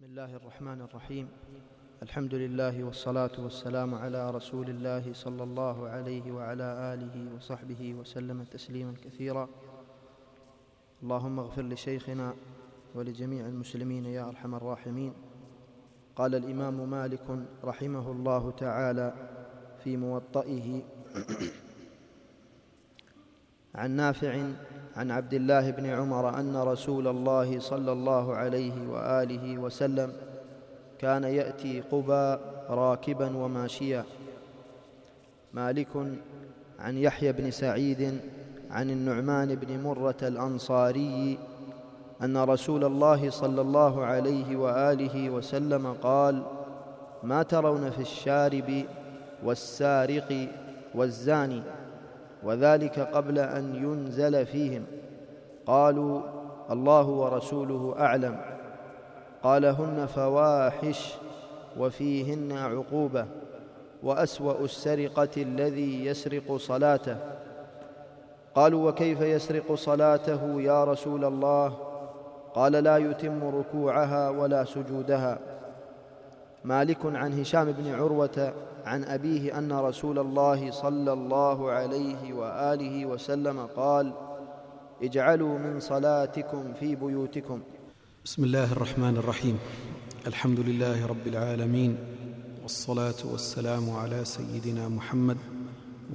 بسم الله الرحمن الرحيم الحمد لله والصلاة والسلام على رسول الله صلى الله عليه وعلى آله وصحبه وسلم تسليما كثيرا اللهم اغفر لشيخنا ولجميع المسلمين يا أرحم الراحمين قال الإمام مالك رحمه الله تعالى في موطئه عن نافع عن عبد الله بن عمر ان رسول الله صلى الله عليه واله وسلم كان ياتي قبى راكبا وماشيا مالك عن يحيى بن سعيد عن النعمان بن مره الانصاري ان رسول الله صلى الله عليه واله وسلم قال ما ترون في الشارب والسارق والزاني وذلك قبل أن ينزل فيهم قالوا الله ورسوله أعلم قال هن فواحش وفيهن عقوبة وأسوأ السرقة الذي يسرق صلاته قالوا وكيف يسرق صلاته يا رسول الله قال لا يتم ركوعها ولا سجودها مالك عن هشام بن عروة عن أبيه أن رسول الله صلى الله عليه وآله وسلم قال اجعلوا من صلاتكم في بيوتكم بسم الله الرحمن الرحيم الحمد لله رب العالمين والصلاة والسلام على سيدنا محمد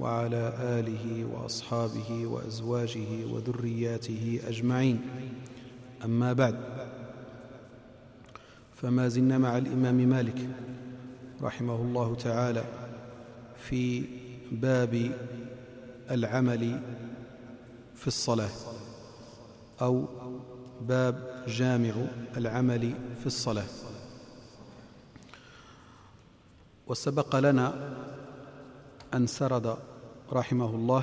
وعلى آله وأصحابه وأزواجه وذرياته أجمعين أما بعد فما زلنا مع الإمام مالك رحمه الله تعالى في باب العمل في الصلاة أو باب جامع العمل في الصلاة وسبق لنا أن سرد رحمه الله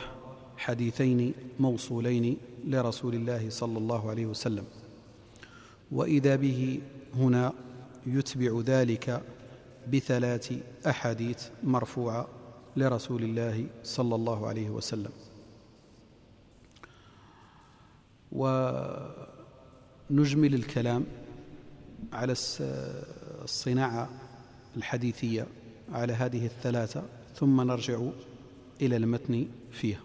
حديثين موصولين لرسول الله صلى الله عليه وسلم وإذا به هنا يتبع ذلك بثلاث أحاديث مرفوعة لرسول الله صلى الله عليه وسلم ونجمل الكلام على الصناعة الحديثية على هذه الثلاثة ثم نرجع إلى المتن فيها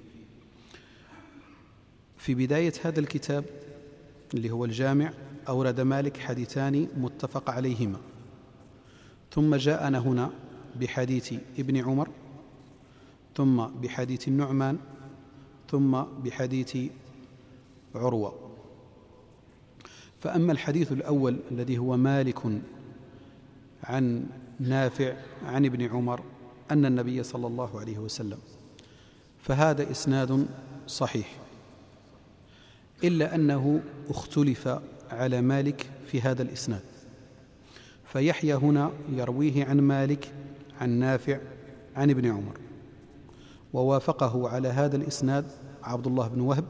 في بداية هذا الكتاب اللي هو الجامع أورد مالك حديثان متفق عليهما ثم جاءنا هنا بحديث ابن عمر ثم بحديث النعمان ثم بحديث عروة فأما الحديث الأول الذي هو مالك عن نافع عن ابن عمر أن النبي صلى الله عليه وسلم فهذا إسناد صحيح إلا أنه اختلف على مالك في هذا الإسناد فيحيى هنا يرويه عن مالك عن نافع عن ابن عمر ووافقه على هذا الإسناد عبد الله بن وهب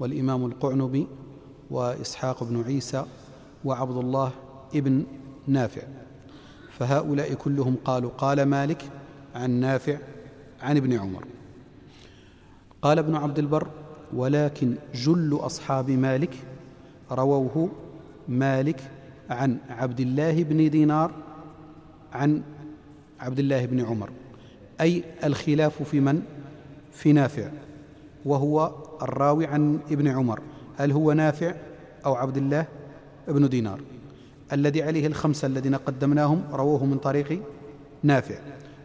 والإمام القعنبي وإسحاق بن عيسى وعبد الله ابن نافع فهؤلاء كلهم قالوا قال مالك عن نافع عن ابن عمر قال ابن عبد البر ولكن جل أصحاب مالك رووه مالك عن عبد الله بن دينار عن عبد الله بن عمر أي الخلاف في من؟ في نافع وهو الراوي عن ابن عمر هل هو نافع أو عبد الله بن دينار الذي عليه الخمسة الذين قدمناهم رووه من طريق نافع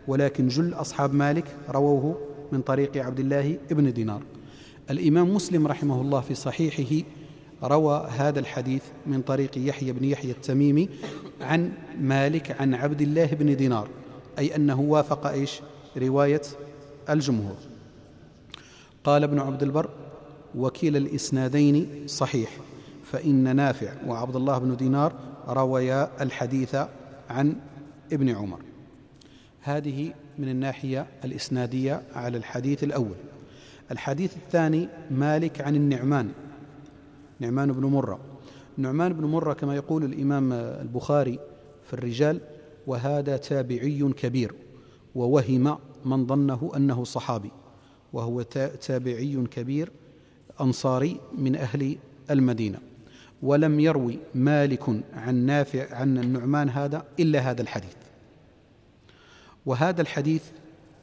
ولكن جل أصحاب مالك رووه من طريق عبد الله بن دينار الإمام مسلم رحمه الله في صحيحه روى هذا الحديث من طريق يحيى بن يحيى التميمي عن مالك عن عبد الله بن دينار أي أنه وافق إيش رواية الجمهور قال ابن عبد البر وكلا الإسنادين صحيح فإن نافع وعبد الله بن دينار رويا الحديث عن ابن عمر هذه من الناحية الإسنادية على الحديث الأول الحديث الثاني مالك عن النعمان نعمان بن مرة نعمان بن مرة كما يقول الإمام البخاري في الرجال وهذا تابعي كبير ووهم من ظنه أنه صحابي وهو تابعي كبير أنصاري من أهل المدينة ولم يروي مالك عن نافع عن النعمان هذا إلا هذا الحديث وهذا الحديث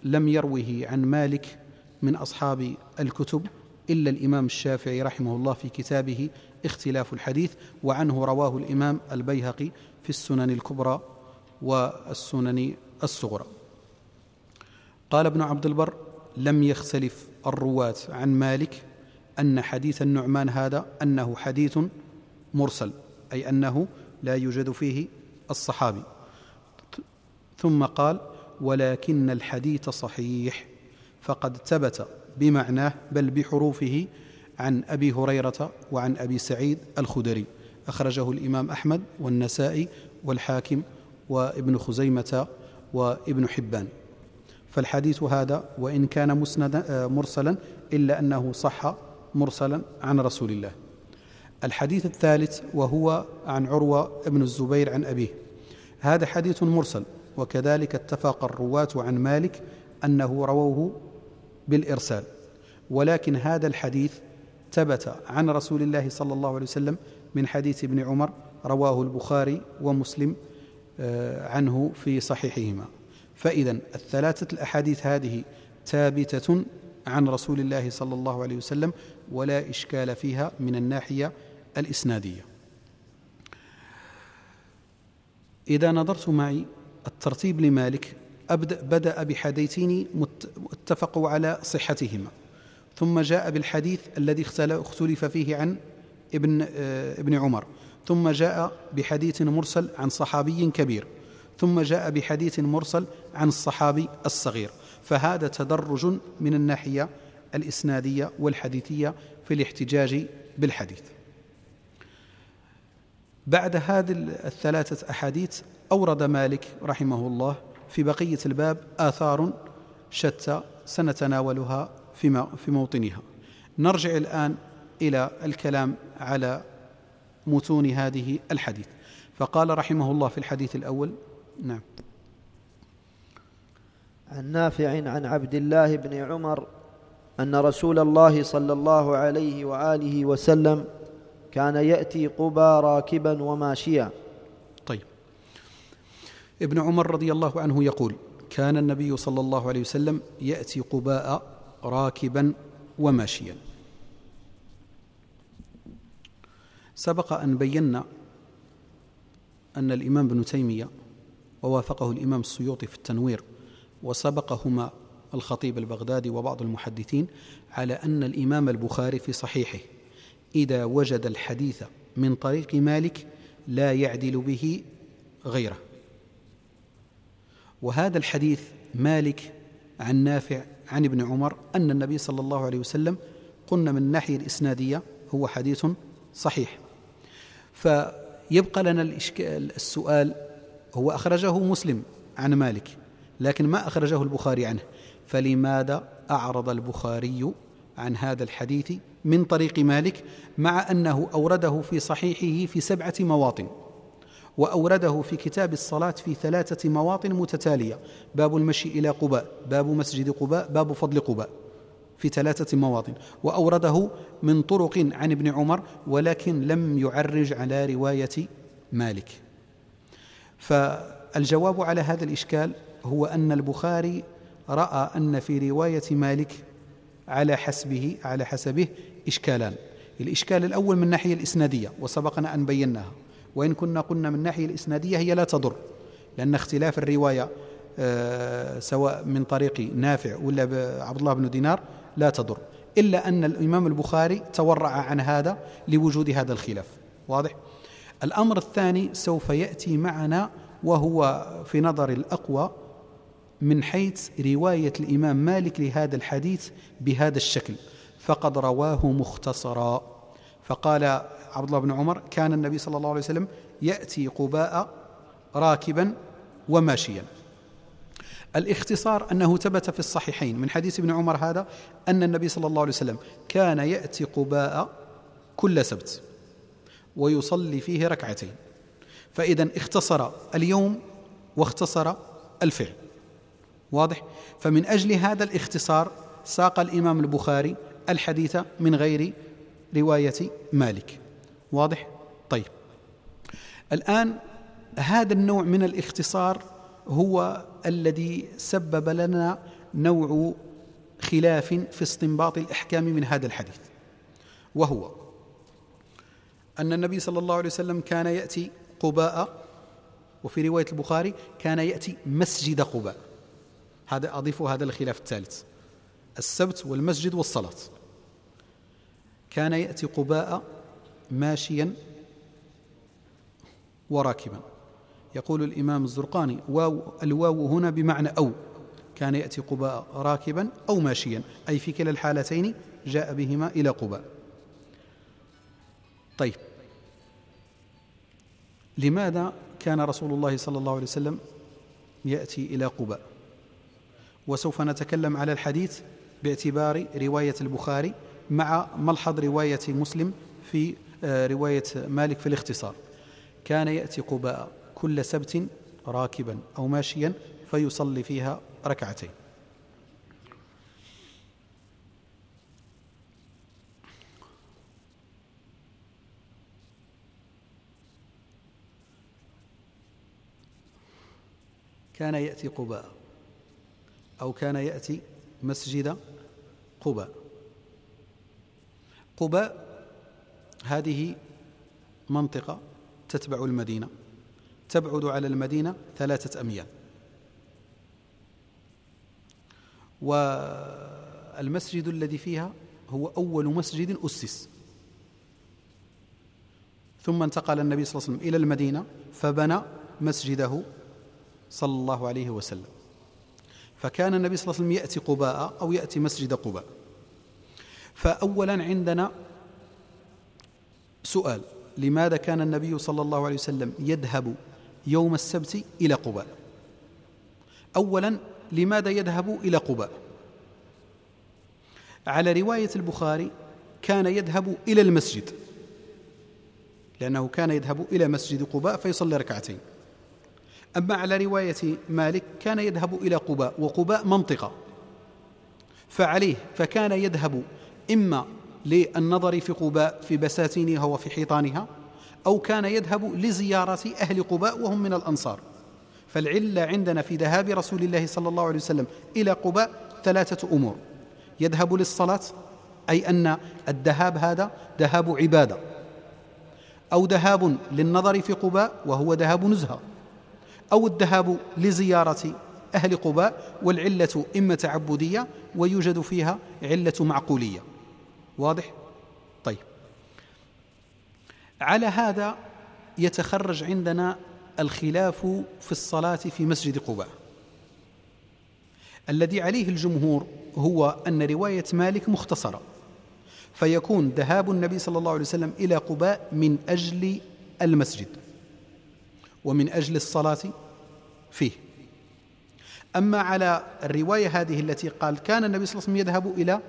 لم يروه عن مالك من أصحاب الكتب إلا الإمام الشافعي رحمه الله في كتابه اختلاف الحديث وعنه رواه الإمام البيهقي في السنن الكبرى والسنن الصغرى قال ابن عبد البر لم يختلف الرواة عن مالك أن حديث النعمان هذا أنه حديث مرسل أي أنه لا يوجد فيه الصحابي ثم قال ولكن الحديث صحيح فقد ثبت بمعناه بل بحروفه عن أبي هريرة وعن أبي سعيد الخدري أخرجه الإمام أحمد والنسائي والحاكم وابن خزيمة وابن حبان فالحديث هذا وإن كان مسندا آه، مرسلا إلا أنه صح مرسلا عن رسول الله الحديث الثالث وهو عن عروة بن الزبير عن أبيه هذا حديث مرسل وكذلك اتفق الرواة عن مالك أنه رووه بالإرسال ولكن هذا الحديث ثبت عن رسول الله صلى الله عليه وسلم من حديث ابن عمر رواه البخاري ومسلم آه، عنه في صحيحهما فإذا الثلاثة الأحاديث هذه ثابتة عن رسول الله صلى الله عليه وسلم ولا إشكال فيها من الناحية الإسنادية إذا نظرت معي الترتيب لمالك أبدأ بدأ بحديثين اتفقوا على صحتهما ثم جاء بالحديث الذي اختلف فيه عن ابن آه، ابن عمر ثم جاء بحديث مرسل عن صحابي كبير ثم جاء بحديث مرسل عن الصحابي الصغير فهذا تدرج من الناحية الإسنادية والحديثية في الاحتجاج بالحديث بعد هذه الثلاثة أحاديث أورد مالك رحمه الله في بقية الباب آثار شتى سنتناولها فيما في موطنها نرجع الآن إلى الكلام على متون هذه الحديث فقال رحمه الله في الحديث الأول نعم عن نافع عن عبد الله بن عمر أن رسول الله صلى الله عليه وآله وسلم كان يأتي قبى راكبا وماشيا ابن عمر رضي الله عنه يقول كان النبي صلى الله عليه وسلم ياتي قباء راكبا وماشيا سبق ان بينا ان الامام ابن تيميه ووافقه الامام السيوطي في التنوير وسبقهما الخطيب البغدادي وبعض المحدثين على ان الامام البخاري في صحيحه اذا وجد الحديث من طريق مالك لا يعدل به غيره وهذا الحديث مالك عن نافع عن ابن عمر أن النبي صلى الله عليه وسلم قلنا من الناحية الإسنادية هو حديث صحيح فيبقى لنا السؤال هو أخرجه مسلم عن مالك لكن ما أخرجه البخاري عنه فلماذا أعرض البخاري عن هذا الحديث من طريق مالك مع أنه أورده في صحيحه في سبعة مواطن وأورده في كتاب الصلاة في ثلاثة مواطن متتالية باب المشي إلى قباء باب مسجد قباء باب فضل قباء في ثلاثة مواطن وأورده من طرق عن ابن عمر ولكن لم يعرج على رواية مالك فالجواب على هذا الإشكال هو أن البخاري رأى أن في رواية مالك على حسبه على حسبه إشكالان الإشكال الأول من الناحية الإسنادية وسبقنا أن بيناها وإن كنا قلنا من الناحية الإسنادية هي لا تضر لأن اختلاف الرواية آه، سواء من طريق نافع ولا عبد الله بن دينار لا تضر إلا أن الإمام البخاري تورع عن هذا لوجود هذا الخلاف واضح؟ الأمر الثاني سوف يأتي معنا وهو في نظر الأقوى من حيث رواية الإمام مالك لهذا الحديث بهذا الشكل فقد رواه مختصرا فقال عبد الله بن عمر كان النبي صلى الله عليه وسلم يأتي قباء راكبا وماشيا الاختصار أنه ثبت في الصحيحين من حديث ابن عمر هذا أن النبي صلى الله عليه وسلم كان يأتي قباء كل سبت ويصلي فيه ركعتين فإذا اختصر اليوم واختصر الفعل واضح فمن أجل هذا الاختصار ساق الإمام البخاري الحديث من غير رواية مالك واضح؟ طيب الآن هذا النوع من الاختصار هو الذي سبب لنا نوع خلاف في استنباط الأحكام من هذا الحديث وهو أن النبي صلى الله عليه وسلم كان يأتي قباء وفي رواية البخاري كان يأتي مسجد قباء هذا أضيف هذا الخلاف الثالث السبت والمسجد والصلاة كان يأتي قباء ماشيا وراكبا يقول الإمام الزرقاني واو الواو هنا بمعنى أو كان يأتي قباء راكبا أو ماشيا أي في كلا الحالتين جاء بهما إلى قباء طيب لماذا كان رسول الله صلى الله عليه وسلم يأتي إلى قباء وسوف نتكلم على الحديث باعتبار رواية البخاري مع ملحظ رواية مسلم في آه، رواية مالك في الاختصار كان يأتي قباء كل سبت راكبا أو ماشيا فيصلي فيها ركعتين كان يأتي قباء أو كان يأتي مسجد قباء قباء هذه منطقة تتبع المدينة تبعد على المدينة ثلاثة أميال والمسجد الذي فيها هو أول مسجد أسس ثم انتقل النبي صلى الله عليه وسلم إلى المدينة فبنى مسجده صلى الله عليه وسلم فكان النبي صلى الله عليه وسلم يأتي قباء أو يأتي مسجد قباء فأولا عندنا سؤال لماذا كان النبي صلى الله عليه وسلم يذهب يوم السبت إلى قباء أولا لماذا يذهب إلى قباء على رواية البخاري كان يذهب إلى المسجد لأنه كان يذهب إلى مسجد قباء فيصلي ركعتين أما على رواية مالك كان يذهب إلى قباء وقباء منطقة فعليه فكان يذهب إما للنظر في قباء في بساتينها وفي حيطانها أو كان يذهب لزيارة أهل قباء وهم من الأنصار فالعلة عندنا في ذهاب رسول الله صلى الله عليه وسلم إلى قباء ثلاثة أمور يذهب للصلاة أي أن الذهاب هذا ذهاب عبادة أو ذهاب للنظر في قباء وهو ذهاب نزهة أو الذهاب لزيارة أهل قباء والعلة إما تعبدية ويوجد فيها علة معقولية واضح؟ طيب على هذا يتخرج عندنا الخلاف في الصلاة في مسجد قباء الذي عليه الجمهور هو أن رواية مالك مختصرة فيكون ذهاب النبي صلى الله عليه وسلم إلى قباء من أجل المسجد ومن أجل الصلاة فيه أما على الرواية هذه التي قال كان النبي صلى الله عليه وسلم يذهب إلى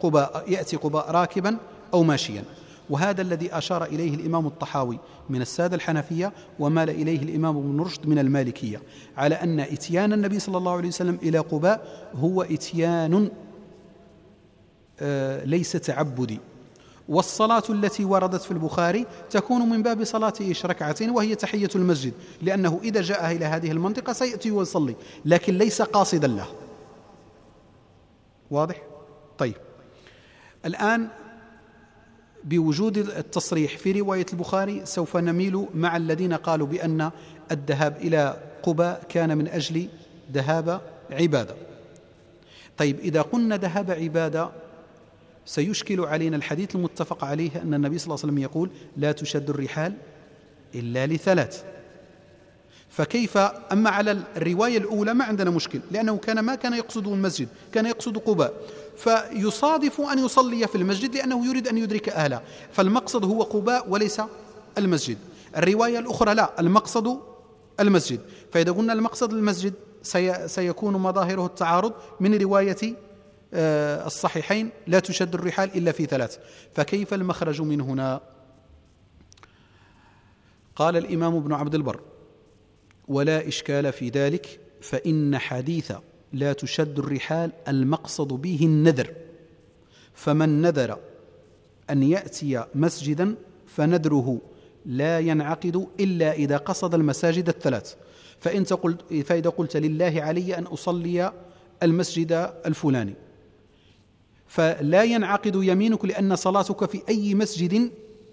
قباء يأتي قباء راكبا أو ماشيا وهذا الذي أشار إليه الإمام الطحاوي من السادة الحنفية ومال إليه الإمام ابن رشد من المالكية على أن إتيان النبي صلى الله عليه وسلم إلى قباء هو إتيان آه، ليس تعبدي والصلاة التي وردت في البخاري تكون من باب صلاة إيش ركعتين وهي تحية المسجد لأنه إذا جاء إلى هذه المنطقة سيأتي ويصلي لكن ليس قاصدا له واضح؟ طيب الآن بوجود التصريح في رواية البخاري سوف نميل مع الذين قالوا بأن الذهاب إلى قباء كان من أجل ذهاب عبادة طيب إذا قلنا ذهاب عبادة سيشكل علينا الحديث المتفق عليه أن النبي صلى الله عليه وسلم يقول لا تشد الرحال إلا لثلاث فكيف أما على الرواية الأولى ما عندنا مشكل لأنه كان ما كان يقصد المسجد كان يقصد قباء فيصادف أن يصلي في المسجد لأنه يريد أن يدرك أهله فالمقصد هو قباء وليس المسجد الرواية الأخرى لا المقصد المسجد فإذا قلنا المقصد المسجد سي سيكون مظاهره التعارض من رواية آه، الصحيحين لا تشد الرحال إلا في ثلاث فكيف المخرج من هنا قال الإمام ابن عبد البر ولا إشكال في ذلك فإن حديث لا تشد الرحال المقصد به النذر فمن نذر أن يأتي مسجدا فنذره لا ينعقد إلا إذا قصد المساجد الثلاث فإن قلت فإذا قلت لله علي أن أصلي المسجد الفلاني فلا ينعقد يمينك لأن صلاتك في أي مسجد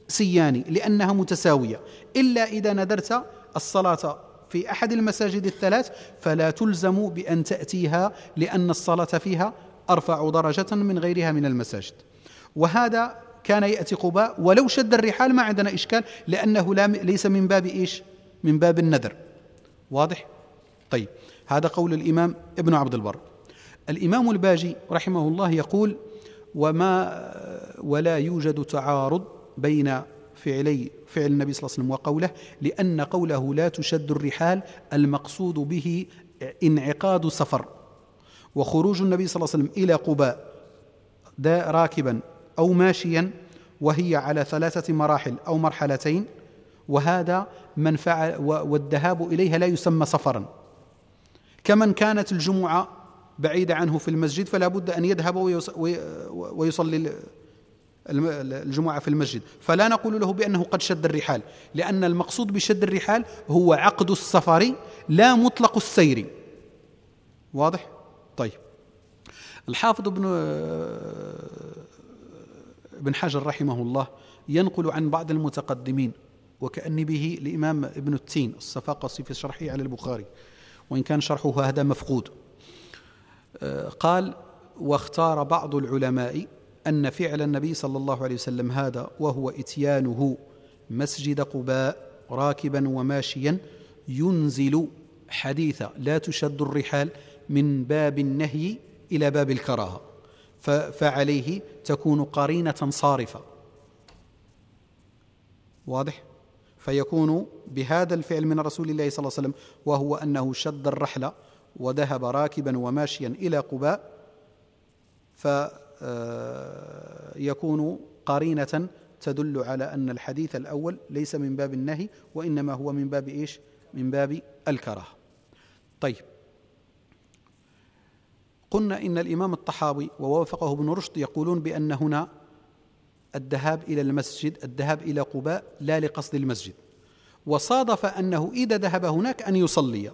سياني لأنها متساوية إلا إذا نذرت الصلاة في أحد المساجد الثلاث فلا تلزم بأن تأتيها لأن الصلاة فيها أرفع درجة من غيرها من المساجد وهذا كان يأتي قباء ولو شد الرحال ما عندنا إشكال لأنه لا ليس من باب إيش من باب النذر واضح طيب هذا قول الإمام ابن عبد البر الإمام الباجي رحمه الله يقول وما ولا يوجد تعارض بين فعلي فعل النبي صلى الله عليه وسلم وقوله لأن قوله لا تشد الرحال المقصود به انعقاد سفر وخروج النبي صلى الله عليه وسلم إلى قباء دا راكبا أو ماشيا وهي على ثلاثة مراحل أو مرحلتين وهذا من فعل والذهاب إليها لا يسمى سفرا كمن كانت الجمعة بعيدة عنه في المسجد فلا بد أن يذهب ويصلي الجمعة في المسجد فلا نقول له بأنه قد شد الرحال لأن المقصود بشد الرحال هو عقد السفر لا مطلق السير واضح؟ طيب الحافظ ابن ابن حجر رحمه الله ينقل عن بعض المتقدمين وكأن به الإمام ابن التين الصفاقسي في شرحه على البخاري وإن كان شرحه هذا مفقود قال واختار بعض العلماء أن فعل النبي صلى الله عليه وسلم هذا وهو إتيانه مسجد قباء راكبا وماشيا ينزل حديث لا تشد الرحال من باب النهي إلى باب الكراهة فعليه تكون قرينة صارفة واضح؟ فيكون بهذا الفعل من رسول الله صلى الله عليه وسلم وهو أنه شد الرحلة وذهب راكبا وماشيا إلى قباء آه، يكون قرينة تدل على أن الحديث الأول ليس من باب النهي وإنما هو من باب إيش من باب الكراهة طيب قلنا إن الإمام الطحاوي ووافقه ابن رشد يقولون بأن هنا الذهاب إلى المسجد الذهاب إلى قباء لا لقصد المسجد وصادف أنه إذا ذهب هناك أن يصلي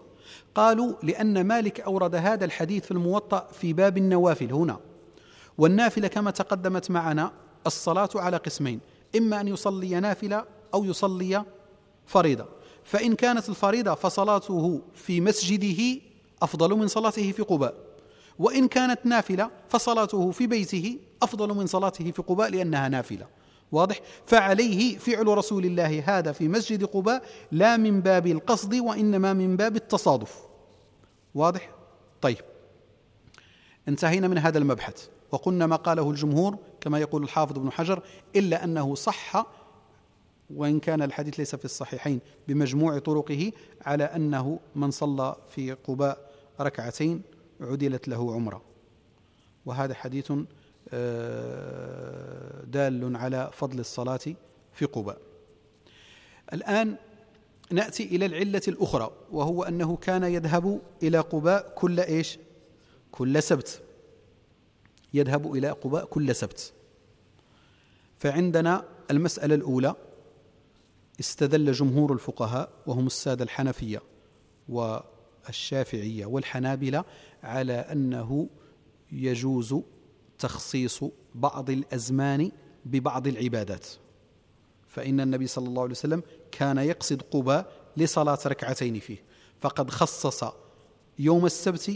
قالوا لأن مالك أورد هذا الحديث في الموطأ في باب النوافل هنا والنافلة كما تقدمت معنا الصلاة على قسمين إما أن يصلي نافلة أو يصلي فريضة فإن كانت الفريضة فصلاته في مسجده أفضل من صلاته في قباء وإن كانت نافلة فصلاته في بيته أفضل من صلاته في قباء لأنها نافلة واضح فعليه فعل رسول الله هذا في مسجد قباء لا من باب القصد وإنما من باب التصادف واضح طيب انتهينا من هذا المبحث وقلنا ما قاله الجمهور كما يقول الحافظ ابن حجر إلا أنه صح وإن كان الحديث ليس في الصحيحين بمجموع طرقه على أنه من صلى في قباء ركعتين عدلت له عمرة وهذا حديث آه، دال على فضل الصلاة في قباء الآن نأتي إلى العلة الأخرى وهو أنه كان يذهب إلى قباء كل إيش كل سبت يذهب إلى قباء كل سبت فعندنا المسألة الأولى استدل جمهور الفقهاء وهم السادة الحنفية والشافعية والحنابلة على أنه يجوز تخصيص بعض الأزمان ببعض العبادات فإن النبي صلى الله عليه وسلم كان يقصد قباء لصلاة ركعتين فيه فقد خصص يوم السبت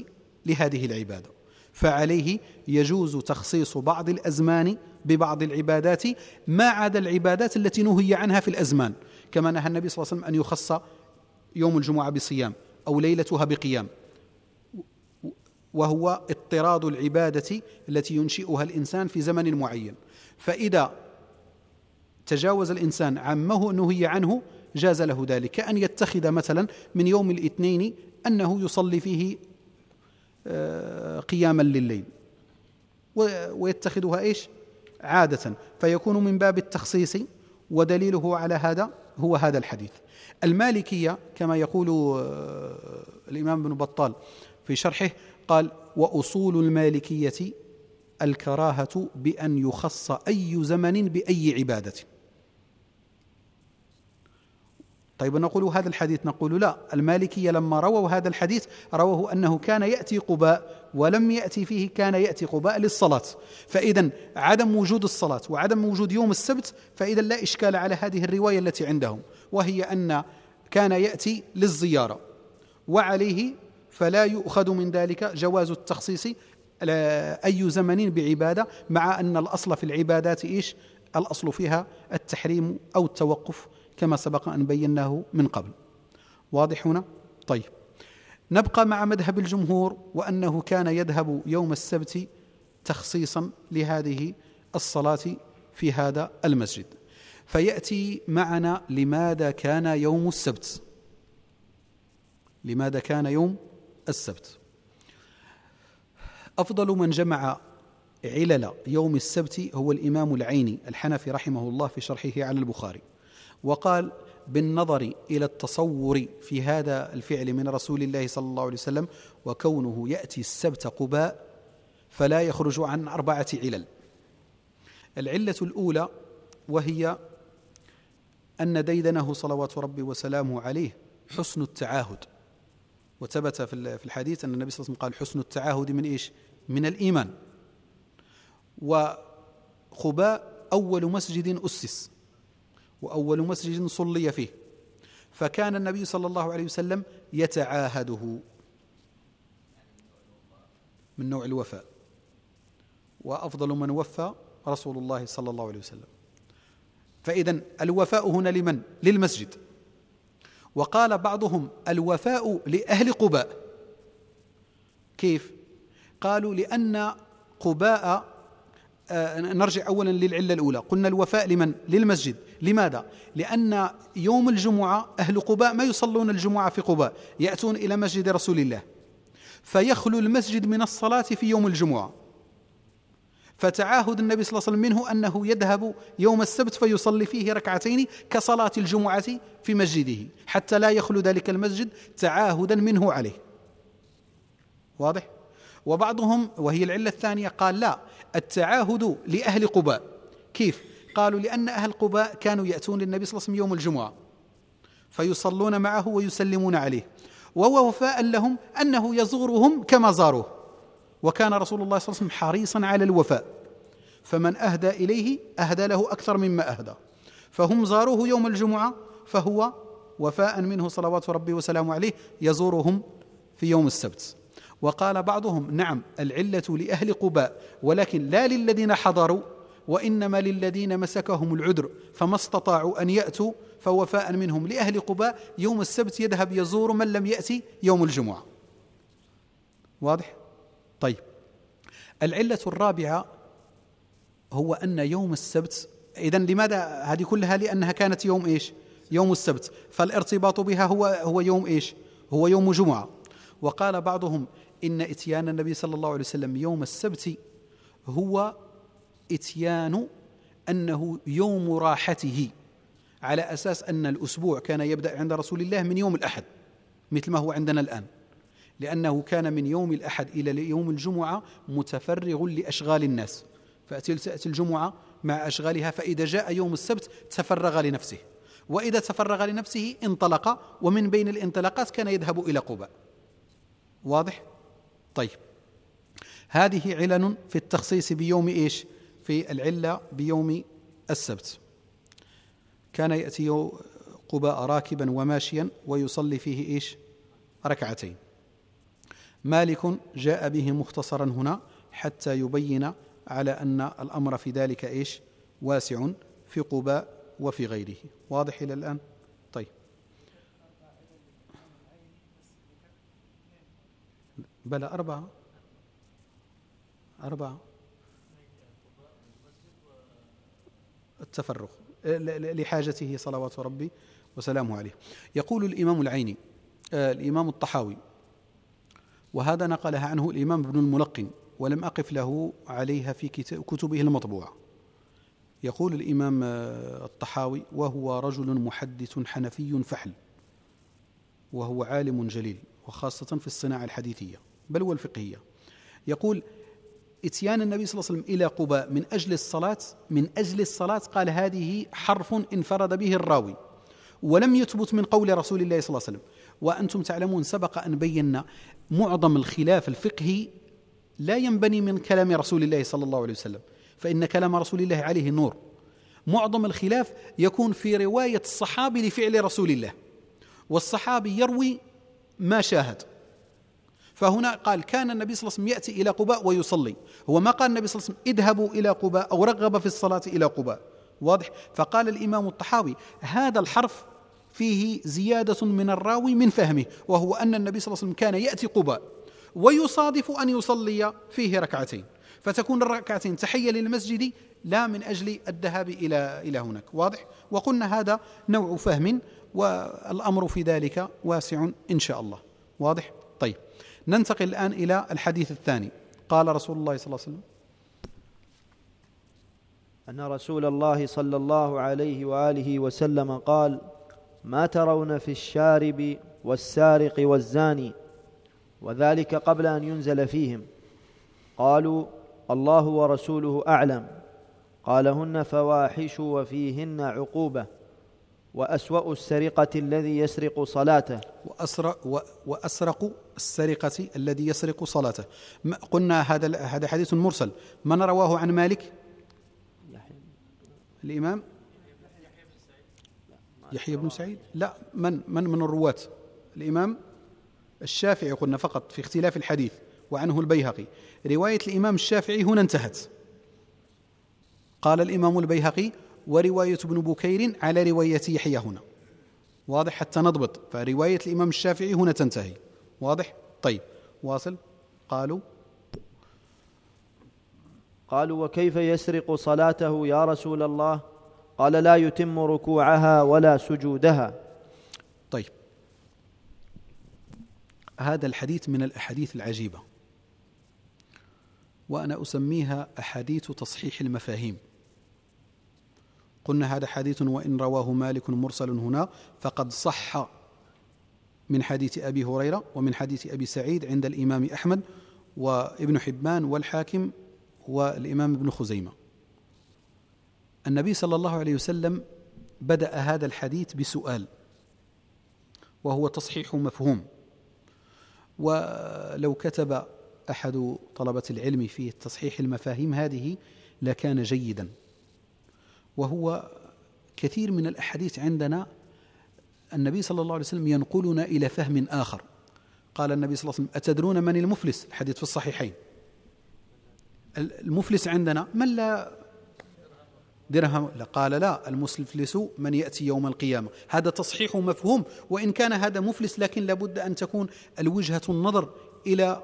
لهذه العبادة فعليه يجوز تخصيص بعض الأزمان ببعض العبادات ما عدا العبادات التي نهي عنها في الأزمان كما نهى النبي صلى الله عليه وسلم أن يخص يوم الجمعة بصيام أو ليلتها بقيام وهو اضطراد العبادة التي ينشئها الإنسان في زمن معين فإذا تجاوز الإنسان عمه نهي عنه جاز له ذلك كأن يتخذ مثلا من يوم الاثنين أنه يصلي فيه آه، قياما لليل ويتخذها ايش؟ عادة فيكون من باب التخصيص ودليله على هذا هو هذا الحديث المالكية كما يقول آه، الإمام ابن بطال في شرحه قال وأصول المالكية الكراهة بأن يخص أي زمن بأي عبادة طيب نقول هذا الحديث نقول لا المالكية لما رووا هذا الحديث رووه أنه كان يأتي قباء ولم يأتي فيه كان يأتي قباء للصلاة فإذا عدم وجود الصلاة وعدم وجود يوم السبت فإذا لا إشكال على هذه الرواية التي عندهم وهي أن كان يأتي للزيارة وعليه فلا يؤخذ من ذلك جواز التخصيص أي زمن بعبادة مع أن الأصل في العبادات إيش الأصل فيها التحريم أو التوقف كما سبق أن بيناه من قبل واضح هنا؟ طيب نبقى مع مذهب الجمهور وأنه كان يذهب يوم السبت تخصيصا لهذه الصلاة في هذا المسجد فيأتي معنا لماذا كان يوم السبت لماذا كان يوم السبت أفضل من جمع علل يوم السبت هو الإمام العيني الحنفي رحمه الله في شرحه على البخاري وقال بالنظر الى التصور في هذا الفعل من رسول الله صلى الله عليه وسلم وكونه ياتي السبت قباء فلا يخرج عن اربعه علل العله الاولى وهي ان ديدنه صلوات ربي وسلامه عليه حسن التعاهد وثبت في الحديث ان النبي صلى الله عليه وسلم قال حسن التعاهد من ايش؟ من الايمان وخباء اول مسجد اسس وأول مسجد صلي فيه فكان النبي صلى الله عليه وسلم يتعاهده من نوع الوفاء وأفضل من وفى رسول الله صلى الله عليه وسلم فإذا الوفاء هنا لمن؟ للمسجد وقال بعضهم الوفاء لأهل قباء كيف؟ قالوا لأن قباء آه، نرجع أولا للعلة الأولى قلنا الوفاء لمن؟ للمسجد لماذا؟ لأن يوم الجمعة أهل قباء ما يصلون الجمعة في قباء يأتون إلى مسجد رسول الله فيخلو المسجد من الصلاة في يوم الجمعة فتعاهد النبي صلى الله عليه وسلم منه أنه يذهب يوم السبت فيصلي فيه ركعتين كصلاة الجمعة في مسجده حتى لا يخلو ذلك المسجد تعاهدا منه عليه واضح؟ وبعضهم وهي العلة الثانية قال لا التعاهد لأهل قباء كيف؟ قالوا لأن أهل قباء كانوا يأتون للنبي صلى الله عليه وسلم يوم الجمعة فيصلون معه ويسلمون عليه وهو وفاء لهم أنه يزورهم كما زاروه وكان رسول الله صلى الله عليه وسلم حريصا على الوفاء فمن أهدى إليه أهدى له أكثر مما أهدى فهم زاروه يوم الجمعة فهو وفاء منه صلوات ربي وسلامه عليه يزورهم في يوم السبت وقال بعضهم نعم العلة لأهل قباء ولكن لا للذين حضروا وإنما للذين مسكهم العذر فما استطاعوا أن يأتوا فوفاء منهم لأهل قباء يوم السبت يذهب يزور من لم يأتي يوم الجمعة واضح؟ طيب العلة الرابعة هو أن يوم السبت إذا لماذا هذه كلها لأنها كانت يوم إيش يوم السبت فالارتباط بها هو هو يوم إيش هو يوم جمعة وقال بعضهم إن إتيان النبي صلى الله عليه وسلم يوم السبت هو إتيان أنه يوم راحته على أساس أن الأسبوع كان يبدأ عند رسول الله من يوم الأحد مثل ما هو عندنا الآن لأنه كان من يوم الأحد إلى يوم الجمعة متفرغ لأشغال الناس فتأتي الجمعة مع أشغالها فإذا جاء يوم السبت تفرغ لنفسه وإذا تفرغ لنفسه انطلق ومن بين الانطلاقات كان يذهب إلى قباء واضح؟ طيب هذه علل في التخصيص بيوم ايش؟ في العله بيوم السبت. كان ياتي قباء راكبا وماشيا ويصلي فيه ايش؟ ركعتين. مالك جاء به مختصرا هنا حتى يبين على ان الامر في ذلك ايش؟ واسع في قباء وفي غيره. واضح الى الان؟ بلى أربعة أربعة التفرغ لحاجته صلوات ربي وسلامه عليه يقول الإمام العيني آه الإمام الطحاوي وهذا نقلها عنه الإمام ابن الملقن ولم أقف له عليها في كتبه المطبوعة يقول الإمام آه، الطحاوي وهو رجل محدث حنفي فحل وهو عالم جليل وخاصة في الصناعة الحديثية بل والفقهية يقول إتيان النبي صلى الله عليه وسلم إلى قباء من أجل الصلاة من أجل الصلاة قال هذه حرف انفرد به الراوي ولم يثبت من قول رسول الله صلى الله عليه وسلم وأنتم تعلمون سبق أن بينا معظم الخلاف الفقهي لا ينبني من كلام رسول الله صلى الله عليه وسلم فإن كلام رسول الله عليه نور معظم الخلاف يكون في رواية الصحابي لفعل رسول الله والصحابي يروي ما شاهد فهنا قال كان النبي صلى الله عليه وسلم يأتي إلى قباء ويصلي هو ما قال النبي صلى الله عليه وسلم اذهبوا إلى قباء أو رغب في الصلاة إلى قباء واضح فقال الإمام الطحاوي هذا الحرف فيه زيادة من الراوي من فهمه وهو أن النبي صلى الله عليه وسلم كان يأتي قباء ويصادف أن يصلي فيه ركعتين فتكون الركعتين تحية للمسجد لا من أجل الذهاب إلى إلى هناك واضح وقلنا هذا نوع فهم والأمر في ذلك واسع إن شاء الله واضح ننتقل الآن إلى الحديث الثاني قال رسول الله صلى الله عليه وسلم أن رسول الله صلى الله عليه وآله وسلم قال ما ترون في الشارب والسارق والزاني وذلك قبل أن ينزل فيهم قالوا الله ورسوله أعلم قال هن فواحش وفيهن عقوبة وأسوأ السرقة الذي يسرق صلاته وأسرق, وأسرق السرقة الذي يسرق صلاته قلنا هذا هذا حديث مرسل من رواه عن مالك الإمام يحيى بن سعيد لا من من من الرواة الإمام الشافعي قلنا فقط في اختلاف الحديث وعنه البيهقي رواية الإمام الشافعي هنا انتهت قال الإمام البيهقي ورواية ابن بكير على رواية يحيى هنا واضح حتى نضبط فرواية الإمام الشافعي هنا تنتهي واضح طيب واصل قالوا قالوا وكيف يسرق صلاته يا رسول الله قال لا يتم ركوعها ولا سجودها طيب هذا الحديث من الاحاديث العجيبه وانا اسميها احاديث تصحيح المفاهيم قلنا هذا حديث وإن رواه مالك مرسل هنا فقد صح من حديث أبي هريرة ومن حديث أبي سعيد عند الإمام أحمد وابن حبان والحاكم والإمام ابن خزيمة النبي صلى الله عليه وسلم بدأ هذا الحديث بسؤال وهو تصحيح مفهوم ولو كتب أحد طلبة العلم في تصحيح المفاهيم هذه لكان جيدا وهو كثير من الأحاديث عندنا النبي صلى الله عليه وسلم ينقلنا إلى فهم آخر قال النبي صلى الله عليه وسلم أتدرون من المفلس الحديث في الصحيحين المفلس عندنا من لا درهم لا قال لا المفلس من يأتي يوم القيامة هذا تصحيح مفهوم وإن كان هذا مفلس لكن لابد أن تكون الوجهة النظر إلى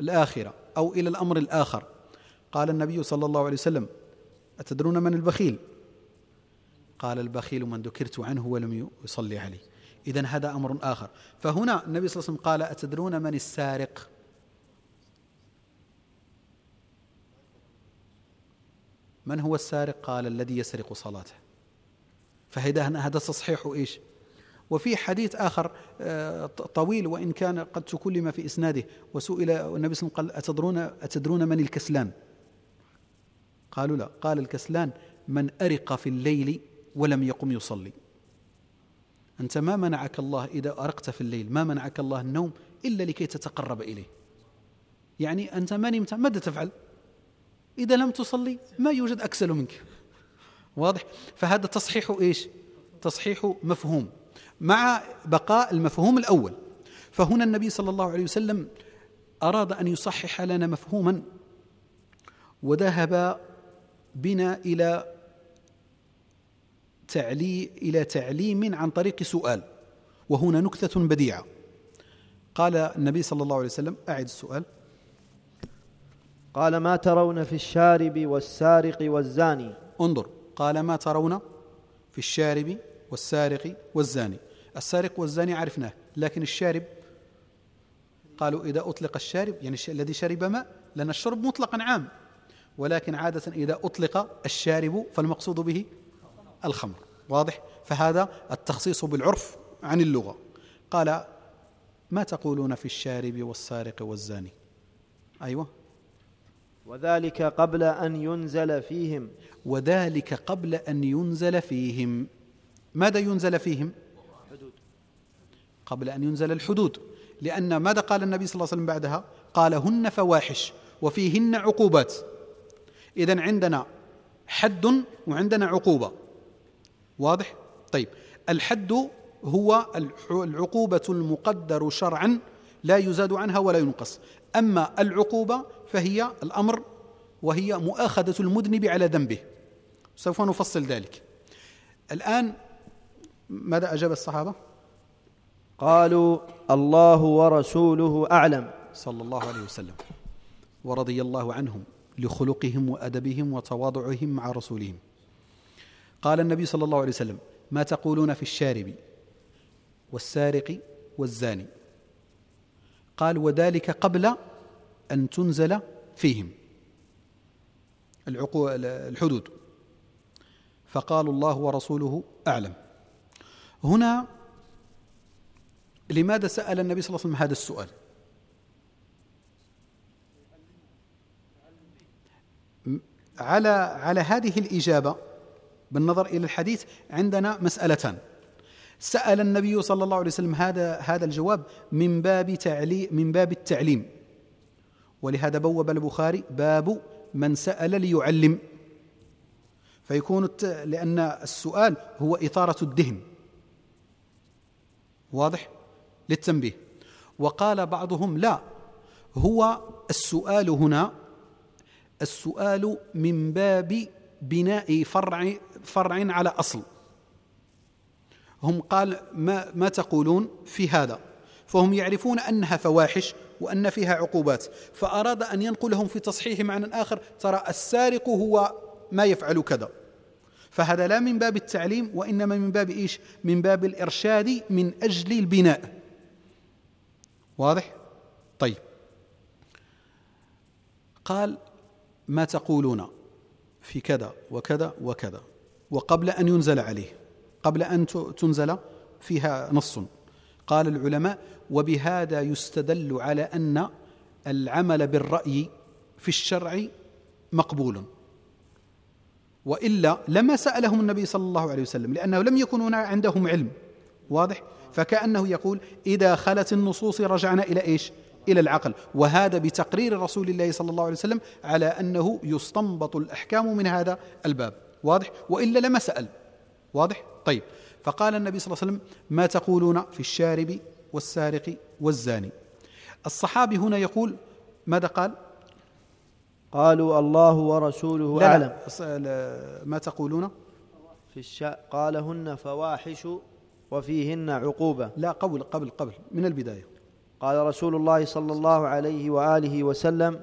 الآخرة أو إلى الأمر الآخر قال النبي صلى الله عليه وسلم أتدرون من البخيل قال البخيل من ذكرت عنه ولم يصلي عليه إذا هذا أمر آخر فهنا النبي صلى الله عليه وسلم قال أتدرون من السارق من هو السارق قال الذي يسرق صلاته فهذا هذا تصحيح إيش وفي حديث آخر آه، طويل وإن كان قد تكلم في إسناده وسئل النبي صلى الله عليه وسلم قال أتدرون, أتدرون من الكسلان قالوا لا قال الكسلان من أرق في الليل ولم يقم يصلي أنت ما منعك الله إذا أرقت في الليل ما منعك الله النوم إلا لكي تتقرب إليه يعني أنت ما نمت ماذا تفعل إذا لم تصلي ما يوجد أكسل منك واضح فهذا تصحيح إيش تصحيح مفهوم مع بقاء المفهوم الأول فهنا النبي صلى الله عليه وسلم أراد أن يصحح لنا مفهوما وذهب بنا إلى تعلي إلى تعليم عن طريق سؤال وهنا نكتة بديعة قال النبي صلى الله عليه وسلم أعد السؤال قال ما ترون في الشارب والسارق والزاني انظر قال ما ترون في الشارب والسارق والزاني السارق والزاني عرفناه لكن الشارب قالوا إذا أطلق الشارب يعني الذي شرب ماء لأن الشرب مطلقا عام ولكن عادة إذا أطلق الشارب فالمقصود به الخمر واضح فهذا التخصيص بالعرف عن اللغة قال ما تقولون في الشارب والسارق والزاني أيوة وذلك قبل أن ينزل فيهم وذلك قبل أن ينزل فيهم ماذا ينزل فيهم قبل أن ينزل الحدود لأن ماذا قال النبي صلى الله عليه وسلم بعدها قال هن فواحش وفيهن عقوبات إذا عندنا حد وعندنا عقوبة واضح؟ طيب الحد هو العقوبة المقدر شرعا لا يزاد عنها ولا ينقص أما العقوبة فهي الأمر وهي مؤاخذة المذنب على ذنبه سوف نفصل ذلك الآن ماذا أجاب الصحابة؟ قالوا الله ورسوله أعلم صلى الله عليه وسلم ورضي الله عنهم لخلقهم وادبهم وتواضعهم مع رسولهم قال النبي صلى الله عليه وسلم ما تقولون في الشارب والسارق والزاني قال وذلك قبل ان تنزل فيهم الحدود فقال الله ورسوله اعلم هنا لماذا سال النبي صلى الله عليه وسلم هذا السؤال على على هذه الإجابة بالنظر إلى الحديث عندنا مسألتان سأل النبي صلى الله عليه وسلم هذا هذا الجواب من باب تعليم من باب التعليم ولهذا بوب البخاري باب من سأل ليعلم فيكون لأن السؤال هو إثارة الدهن واضح للتنبيه وقال بعضهم لا هو السؤال هنا السؤال من باب بناء فرع فرع على أصل هم قال ما, ما تقولون في هذا فهم يعرفون أنها فواحش وأن فيها عقوبات فأراد أن ينقلهم في تصحيح معنى آخر ترى السارق هو ما يفعل كذا فهذا لا من باب التعليم وإنما من باب إيش من باب الإرشاد من أجل البناء واضح؟ طيب قال ما تقولون في كذا وكذا وكذا وقبل أن ينزل عليه قبل أن تنزل فيها نص قال العلماء وبهذا يستدل على أن العمل بالرأي في الشرع مقبول وإلا لما سألهم النبي صلى الله عليه وسلم لأنه لم يكن عندهم علم واضح فكأنه يقول إذا خلت النصوص رجعنا إلى إيش إلى العقل وهذا بتقرير رسول الله صلى الله عليه وسلم على أنه يستنبط الأحكام من هذا الباب واضح وإلا لما سأل واضح طيب فقال النبي صلى الله عليه وسلم ما تقولون في الشارب والسارق والزاني الصحابي هنا يقول ماذا قال قالوا الله ورسوله لا أعلم لا ما تقولون في الشاء قالهن فواحش وفيهن عقوبة لا قول قبل قبل من البداية قال رسول الله صلى الله عليه واله وسلم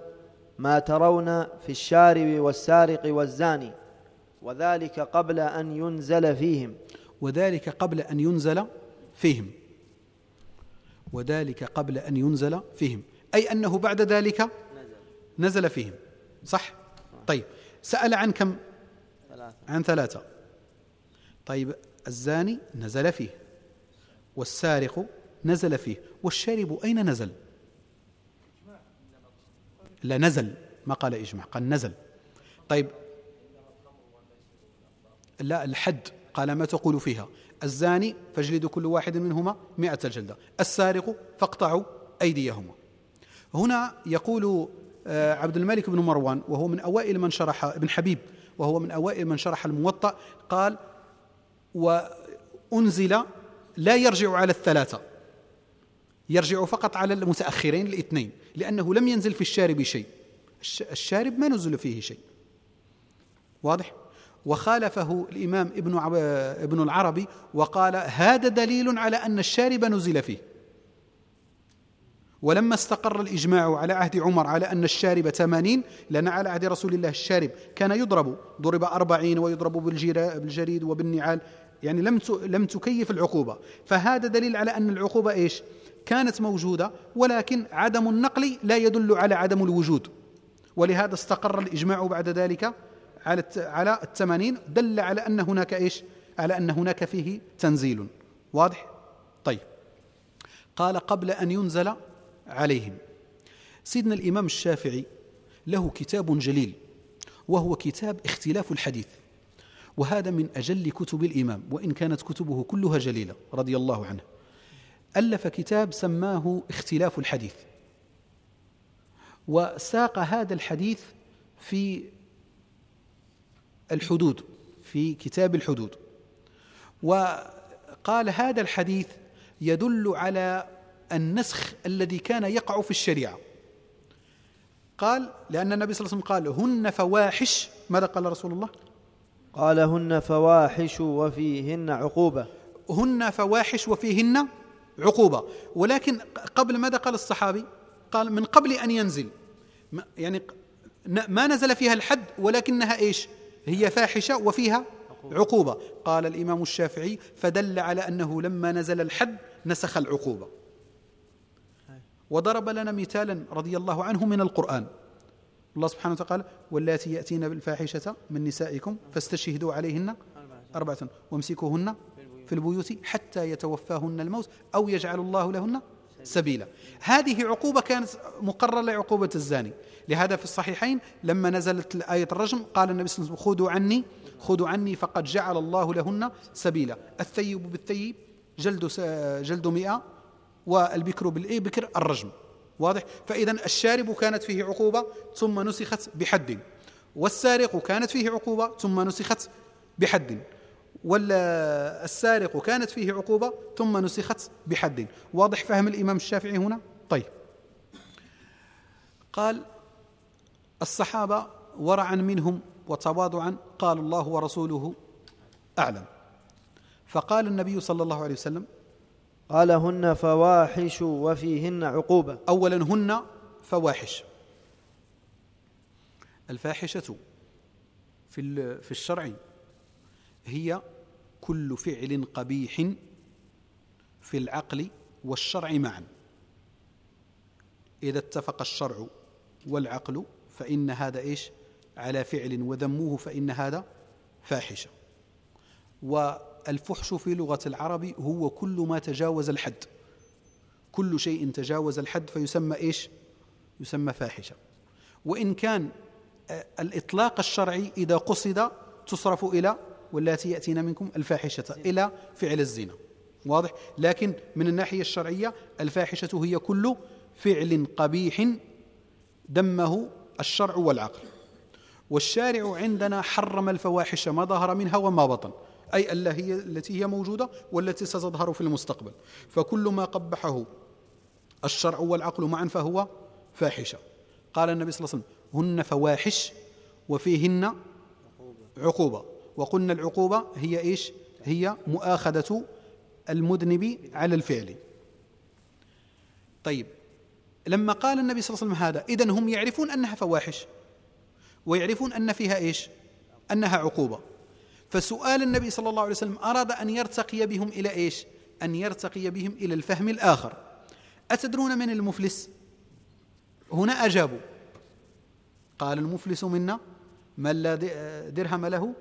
ما ترون في الشارب والسارق والزاني وذلك قبل ان ينزل فيهم وذلك قبل ان ينزل فيهم وذلك قبل ان ينزل فيهم اي انه بعد ذلك نزل, نزل فيهم صح طيب سال عن كم ثلاثة. عن ثلاثه طيب الزاني نزل فيه والسارق نزل فيه والشارب أين نزل لا نزل ما قال إجماع قال نزل طيب لا الحد قال ما تقول فيها الزاني فجلد كل واحد منهما مئة جلدة السارق فاقطعوا أيديهما هنا يقول آه، عبد الملك بن مروان وهو من أوائل من شرح ابن حبيب وهو من أوائل من شرح الموطأ قال وأنزل لا يرجع على الثلاثة يرجع فقط على المتأخرين الاثنين لأنه لم ينزل في الشارب شيء الشارب ما نزل فيه شيء واضح وخالفه الإمام ابن, ابن العربي وقال هذا دليل على أن الشارب نزل فيه ولما استقر الإجماع على عهد عمر على أن الشارب ثمانين لأن على عهد رسول الله الشارب كان يضرب ضرب أربعين ويضرب بالجريد وبالنعال يعني لم لم تكيف العقوبة فهذا دليل على أن العقوبة إيش كانت موجودة ولكن عدم النقل لا يدل على عدم الوجود ولهذا استقر الإجماع بعد ذلك على على الثمانين دل على أن هناك إيش على أن هناك فيه تنزيل واضح طيب قال قبل أن ينزل عليهم سيدنا الإمام الشافعي له كتاب جليل وهو كتاب اختلاف الحديث وهذا من أجل كتب الإمام وإن كانت كتبه كلها جليلة رضي الله عنه ألف كتاب سماه اختلاف الحديث وساق هذا الحديث في الحدود في كتاب الحدود وقال هذا الحديث يدل على النسخ الذي كان يقع في الشريعه قال لأن النبي صلى الله عليه وسلم قال هن فواحش ماذا قال رسول الله قال هن فواحش وفيهن عقوبة هن فواحش وفيهن عقوبة ولكن قبل ماذا قال الصحابي قال من قبل أن ينزل يعني ما نزل فيها الحد ولكنها إيش هي فاحشة وفيها عقوبة قال الإمام الشافعي فدل على أنه لما نزل الحد نسخ العقوبة وضرب لنا مثالا رضي الله عنه من القرآن الله سبحانه وتعالى واللاتي يأتين بالفاحشة من نسائكم فاستشهدوا عليهن أربعة وامسكوهن في البيوت حتى يتوفاهن الموت أو يجعل الله لهن سبيلا هذه عقوبة كانت مقررة لعقوبة الزاني لهذا في الصحيحين لما نزلت آية الرجم قال النبي صلى الله عليه وسلم خذوا عني خذوا عني فقد جعل الله لهن سبيلا الثيب بالثيب جلد جلد مئة والبكر بالبكر الرجم واضح فإذا الشارب كانت فيه عقوبة ثم نسخت بحد والسارق كانت فيه عقوبة ثم نسخت بحد ولا السارق كانت فيه عقوبة ثم نسخت بحد واضح فهم الإمام الشافعي هنا طيب قال الصحابة ورعا منهم وتواضعا قال الله ورسوله أعلم فقال النبي صلى الله عليه وسلم قال هن فواحش وفيهن عقوبة أولا هن فواحش الفاحشة في في الشرع هي كل فعل قبيح في العقل والشرع معا إذا اتفق الشرع والعقل فإن هذا إيش على فعل وذموه فإن هذا فاحشة والفحش في لغة العرب هو كل ما تجاوز الحد كل شيء تجاوز الحد فيسمى إيش يسمى فاحشة وإن كان الإطلاق الشرعي إذا قصد تصرف إلى واللاتي يأتين منكم الفاحشة إلى فعل الزنا واضح لكن من الناحية الشرعية الفاحشة هي كل فعل قبيح دمه الشرع والعقل والشارع عندنا حرم الفواحش ما ظهر منها وما بطن أي هي التي هي موجودة والتي ستظهر في المستقبل فكل ما قبحه الشرع والعقل معا فهو فاحشة قال النبي صلى الله عليه وسلم هن فواحش وفيهن عقوبة وقلنا العقوبة هي إيش هي مؤاخذة المذنب على الفعل طيب لما قال النبي صلى الله عليه وسلم هذا إذن هم يعرفون أنها فواحش ويعرفون أن فيها إيش أنها عقوبة فسؤال النبي صلى الله عليه وسلم أراد أن يرتقي بهم إلى إيش أن يرتقي بهم إلى الفهم الآخر أتدرون من المفلس هنا أجابوا قال المفلس منا من لا درهم له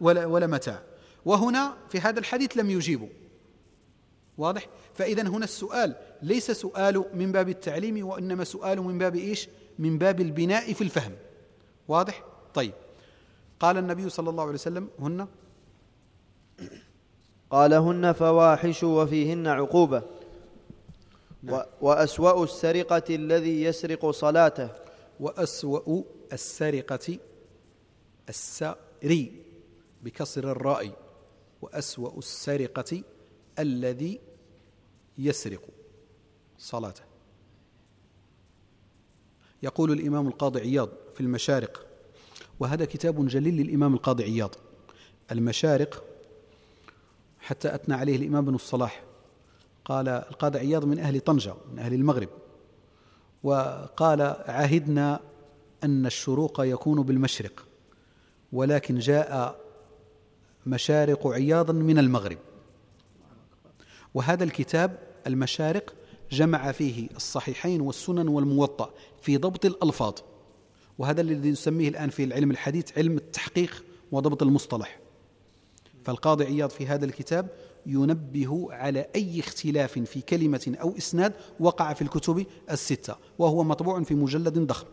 ولا, ولا متاع وهنا في هذا الحديث لم يجيبوا واضح فإذا هنا السؤال ليس سؤال من باب التعليم وإنما سؤال من باب إيش من باب البناء في الفهم واضح طيب قال النبي صلى الله عليه وسلم هن قال هن فواحش وفيهن عقوبة نعم. وأسوأ السرقة الذي يسرق صلاته وأسوأ السرقة السري بكسر الراء وأسوأ السرقة الذي يسرق صلاته يقول الإمام القاضي عياض في المشارق وهذا كتاب جليل للإمام القاضي عياض المشارق حتى أثنى عليه الإمام بن الصلاح قال القاضي عياض من أهل طنجة من أهل المغرب وقال عهدنا أن الشروق يكون بالمشرق ولكن جاء مشارق عياض من المغرب وهذا الكتاب المشارق جمع فيه الصحيحين والسنن والموطأ في ضبط الألفاظ وهذا الذي نسميه الآن في العلم الحديث علم التحقيق وضبط المصطلح فالقاضي عياض في هذا الكتاب ينبه على أي اختلاف في كلمة أو إسناد وقع في الكتب الستة وهو مطبوع في مجلد ضخم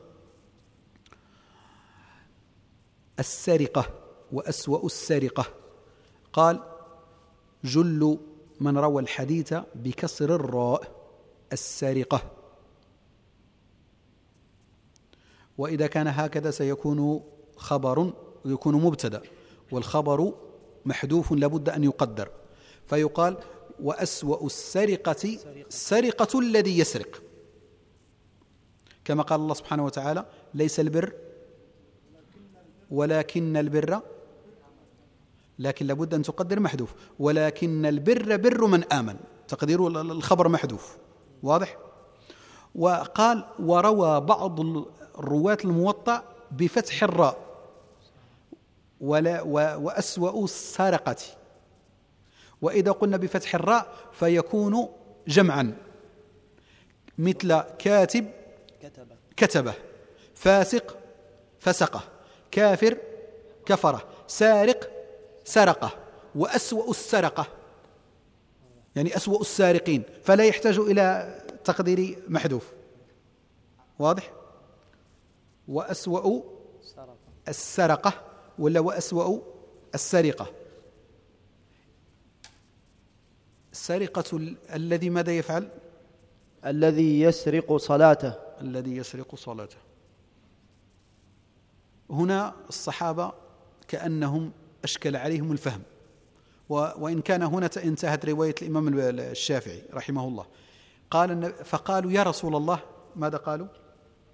السرقة وأسوأ السرقة قال جل من روى الحديث بكسر الراء السرقة وإذا كان هكذا سيكون خبر يكون مبتدأ والخبر محذوف لابد أن يقدر فيقال وأسوأ السرقة سرقة الذي يسرق كما قال الله سبحانه وتعالى ليس البر ولكن البر لكن لابد أن تقدر محذوف ولكن البر بر من آمن تقدير الخبر محذوف واضح وقال وروى بعض الرواة الموطأ بفتح الراء ولا وأسوأ السرقة وإذا قلنا بفتح الراء فيكون جمعا مثل كاتب كتبه, كتبه فاسق فسقه كافر كفره سارق سرقة وأسوأ السرقة يعني أسوأ السارقين فلا يحتاج إلى تقدير محذوف واضح وأسوأ السرقة ولا وأسوأ السرقة السرقة الذي ماذا يفعل الذي يسرق صلاته الذي يسرق صلاته هنا الصحابة كأنهم أشكل عليهم الفهم وإن كان هنا انتهت رواية الإمام الشافعي رحمه الله قال فقالوا يا رسول الله ماذا قالوا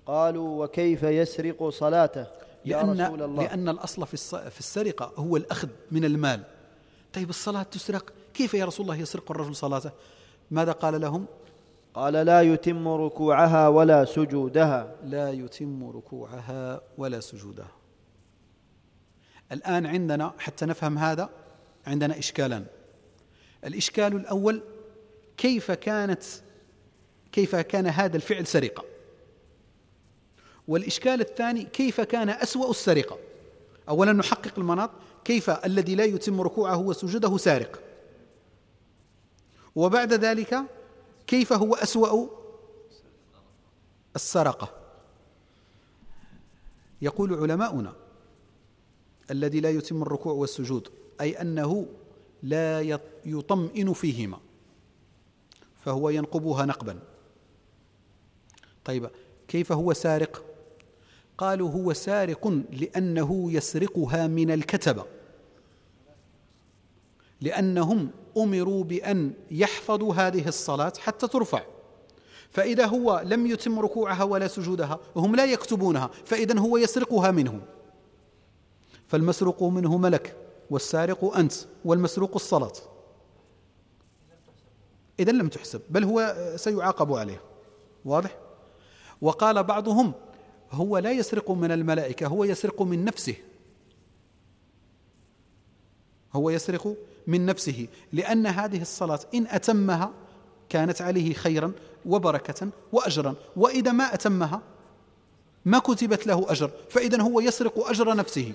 قالوا وكيف يسرق صلاته يا لأن, رسول الله لأن الأصل في, في السرقة هو الأخذ من المال طيب الصلاة تسرق كيف يا رسول الله يسرق الرجل صلاته ماذا قال لهم قال لا يتم ركوعها ولا سجودها لا يتم ركوعها ولا سجودها الآن عندنا حتى نفهم هذا عندنا إشكالان الإشكال الأول كيف كانت كيف كان هذا الفعل سرقة والإشكال الثاني كيف كان أسوأ السرقة أولا نحقق المناط كيف الذي لا يتم ركوعه وسجوده سارق وبعد ذلك كيف هو أسوأ السرقة يقول علماؤنا الذي لا يتم الركوع والسجود أي أنه لا يطمئن فيهما فهو ينقبها نقبا طيب كيف هو سارق قالوا هو سارق لأنه يسرقها من الكتبة لأنهم أمروا بأن يحفظوا هذه الصلاة حتى ترفع فإذا هو لم يتم ركوعها ولا سجودها وهم لا يكتبونها فإذا هو يسرقها منهم فالمسروق منه ملك والسارق أنت والمسروق الصلاة إذا لم تحسب بل هو سيعاقب عليه واضح وقال بعضهم هو لا يسرق من الملائكة هو يسرق من نفسه هو يسرق من نفسه لأن هذه الصلاة إن أتمها كانت عليه خيرا وبركة وأجرا وإذا ما أتمها ما كتبت له أجر فإذا هو يسرق أجر نفسه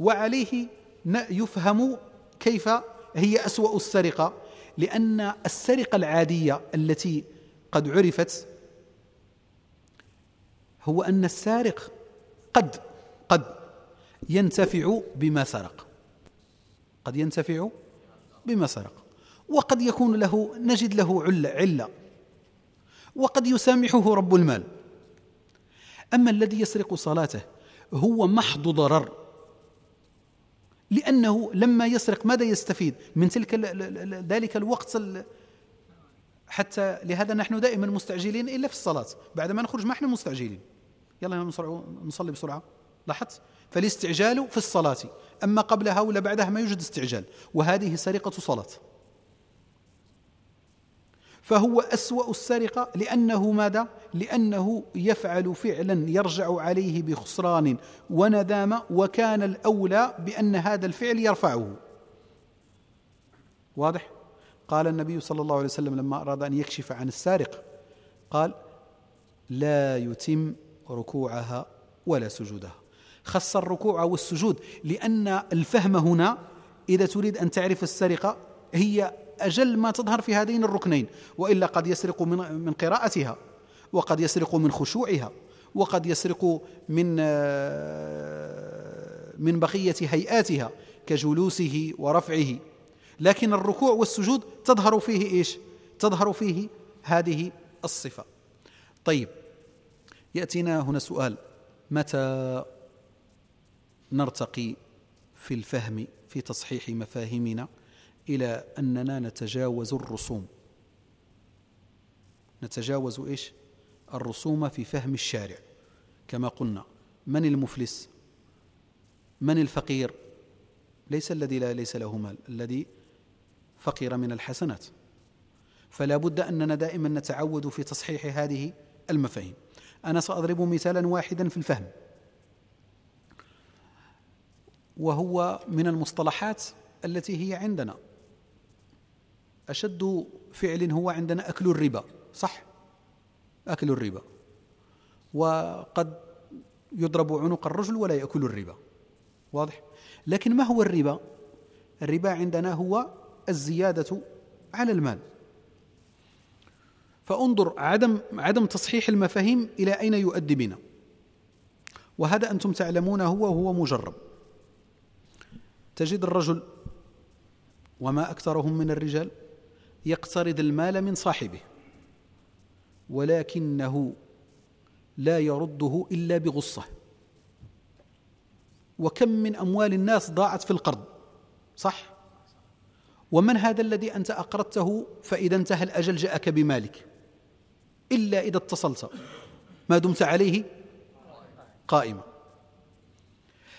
وعليه يفهم كيف هي أسوأ السرقة لأن السرقة العادية التي قد عرفت هو أن السارق قد قد ينتفع بما سرق قد ينتفع بما سرق وقد يكون له نجد له علة, علة وقد يسامحه رب المال أما الذي يسرق صلاته هو محض ضرر لأنه لما يسرق ماذا يستفيد من تلك ذلك الوقت حتى لهذا نحن دائما مستعجلين إلا في الصلاة بعد ما نخرج ما احنا مستعجلين يلا نصلي بسرعة لاحظت فالاستعجال في الصلاة أما قبلها ولا بعدها ما يوجد استعجال وهذه سرقة صلاة فهو أسوأ السرقة لأنه ماذا؟ لأنه يفعل فعلا يرجع عليه بخسران وندامة وكان الأولى بأن هذا الفعل يرفعه واضح؟ قال النبي صلى الله عليه وسلم لما أراد أن يكشف عن السارق قال لا يتم ركوعها ولا سجودها خص الركوع والسجود لأن الفهم هنا إذا تريد أن تعرف السرقة هي أجل ما تظهر في هذين الركنين وإلا قد يسرق من, من قراءتها وقد يسرق من خشوعها وقد يسرق من آه، من بقية هيئاتها كجلوسه ورفعه لكن الركوع والسجود تظهر فيه إيش تظهر فيه هذه الصفة طيب يأتينا هنا سؤال متى نرتقي في الفهم في تصحيح مفاهيمنا إلى أننا نتجاوز الرسوم نتجاوز إيش؟ الرسوم في فهم الشارع كما قلنا من المفلس من الفقير ليس الذي لا ليس له مال الذي فقير من الحسنات فلا بد أننا دائما نتعود في تصحيح هذه المفاهيم أنا سأضرب مثالا واحدا في الفهم وهو من المصطلحات التي هي عندنا أشد فعل هو عندنا أكل الربا صح أكل الربا وقد يضرب عنق الرجل ولا يأكل الربا واضح لكن ما هو الربا الربا عندنا هو الزيادة على المال فانظر عدم عدم تصحيح المفاهيم إلى أين يؤدي بنا وهذا أنتم تعلمونه هو مجرب تجد الرجل وما أكثرهم من الرجال يقترض المال من صاحبه ولكنه لا يرده الا بغصه وكم من اموال الناس ضاعت في القرض صح ومن هذا الذي انت اقرضته فاذا انتهى الاجل جاءك بمالك الا اذا اتصلت ما دمت عليه قائما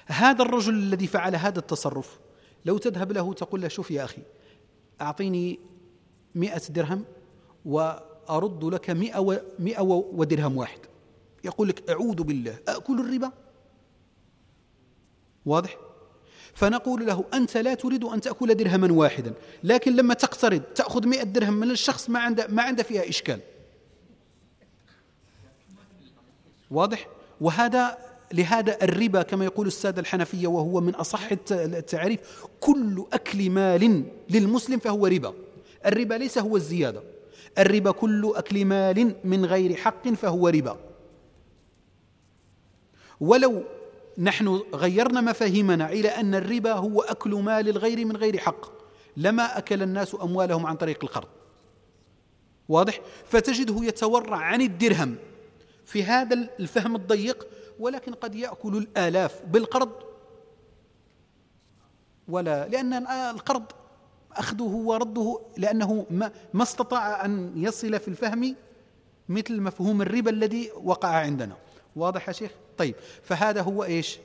هذا الرجل الذي فعل هذا التصرف لو تذهب له تقول له شوف يا اخي اعطيني مئة درهم وأرد لك مئة, مئة ودرهم واحد يقول لك أعوذ بالله أأكل الربا واضح؟ فنقول له أنت لا تريد أن تأكل درهما واحدا لكن لما تقترض تأخذ مئة درهم من الشخص ما عنده, ما عنده فيها إشكال واضح؟ وهذا لهذا الربا كما يقول السادة الحنفية وهو من أصح التعريف كل أكل مال للمسلم فهو ربا الربا ليس هو الزيادة الربا كل أكل مال من غير حق فهو ربا ولو نحن غيرنا مفاهيمنا إلى أن الربا هو أكل مال الغير من غير حق لما أكل الناس أموالهم عن طريق القرض واضح؟ فتجده يتورع عن الدرهم في هذا الفهم الضيق ولكن قد يأكل الآلاف بالقرض ولا لأن القرض أخذه ورده لأنه ما, ما استطاع أن يصل في الفهم مثل مفهوم الربا الذي وقع عندنا واضح يا شيخ طيب فهذا هو إيش